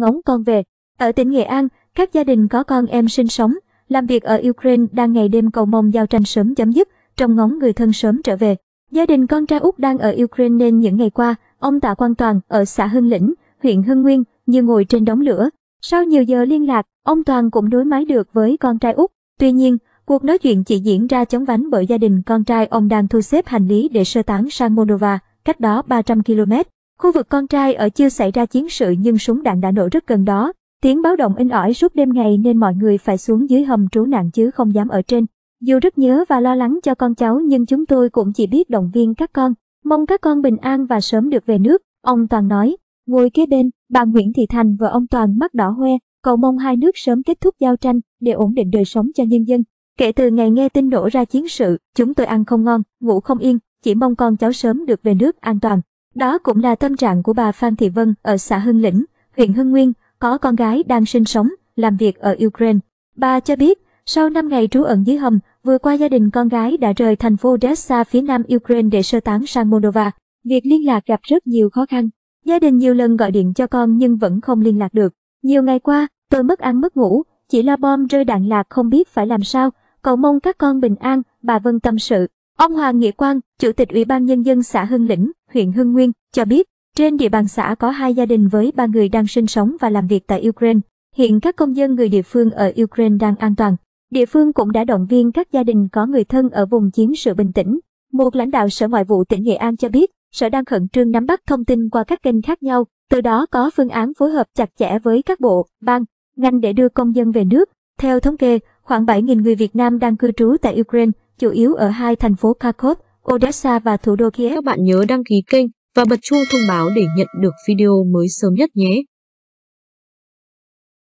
ngóng con về. Ở tỉnh Nghệ An, các gia đình có con em sinh sống, làm việc ở Ukraine đang ngày đêm cầu mong giao tranh sớm chấm dứt, trong ngóng người thân sớm trở về. Gia đình con trai út đang ở Ukraine nên những ngày qua, ông Tạ Quang Toàn ở xã Hưng Lĩnh, huyện Hưng Nguyên như ngồi trên đống lửa. Sau nhiều giờ liên lạc, ông Toàn cũng đối máy được với con trai út. Tuy nhiên, cuộc nói chuyện chỉ diễn ra chống vánh bởi gia đình con trai ông đang thu xếp hành lý để sơ tán sang Moldova, cách đó 300 km. Khu vực con trai ở chưa xảy ra chiến sự nhưng súng đạn đã nổ rất gần đó. Tiếng báo động in ỏi suốt đêm ngày nên mọi người phải xuống dưới hầm trú nạn chứ không dám ở trên. Dù rất nhớ và lo lắng cho con cháu nhưng chúng tôi cũng chỉ biết động viên các con. Mong các con bình an và sớm được về nước, ông Toàn nói. Ngồi kế bên, bà Nguyễn Thị Thành và ông Toàn mắt đỏ hoe, cầu mong hai nước sớm kết thúc giao tranh để ổn định đời sống cho nhân dân. Kể từ ngày nghe tin nổ ra chiến sự, chúng tôi ăn không ngon, ngủ không yên, chỉ mong con cháu sớm được về nước an toàn. Đó cũng là tâm trạng của bà Phan Thị Vân ở xã Hưng Lĩnh, huyện Hưng Nguyên, có con gái đang sinh sống, làm việc ở Ukraine. Bà cho biết, sau 5 ngày trú ẩn dưới hầm, vừa qua gia đình con gái đã rời thành phố Odessa phía nam Ukraine để sơ tán sang Moldova. Việc liên lạc gặp rất nhiều khó khăn. Gia đình nhiều lần gọi điện cho con nhưng vẫn không liên lạc được. Nhiều ngày qua, tôi mất ăn mất ngủ, chỉ lo bom rơi đạn lạc không biết phải làm sao, cầu mong các con bình an, bà Vân tâm sự. Ông Hoàng Nghĩa Quang, Chủ tịch Ủy ban Nhân dân xã Hưng Lĩnh, huyện Hưng Nguyên, cho biết, trên địa bàn xã có hai gia đình với ba người đang sinh sống và làm việc tại Ukraine. Hiện các công dân người địa phương ở Ukraine đang an toàn. Địa phương cũng đã động viên các gia đình có người thân ở vùng chiến sự bình tĩnh. Một lãnh đạo Sở Ngoại vụ tỉnh Nghệ An cho biết, Sở đang khẩn trương nắm bắt thông tin qua các kênh khác nhau, từ đó có phương án phối hợp chặt chẽ với các bộ, ban, ngành để đưa công dân về nước. Theo thống kê, khoảng 7.000 người Việt Nam đang cư trú tại Ukraine, chủ yếu ở hai thành phố Kharkov, Odessa và thủ đô Kiev. Các bạn nhớ đăng ký kênh và bật chuông thông báo để nhận được video mới sớm nhất nhé.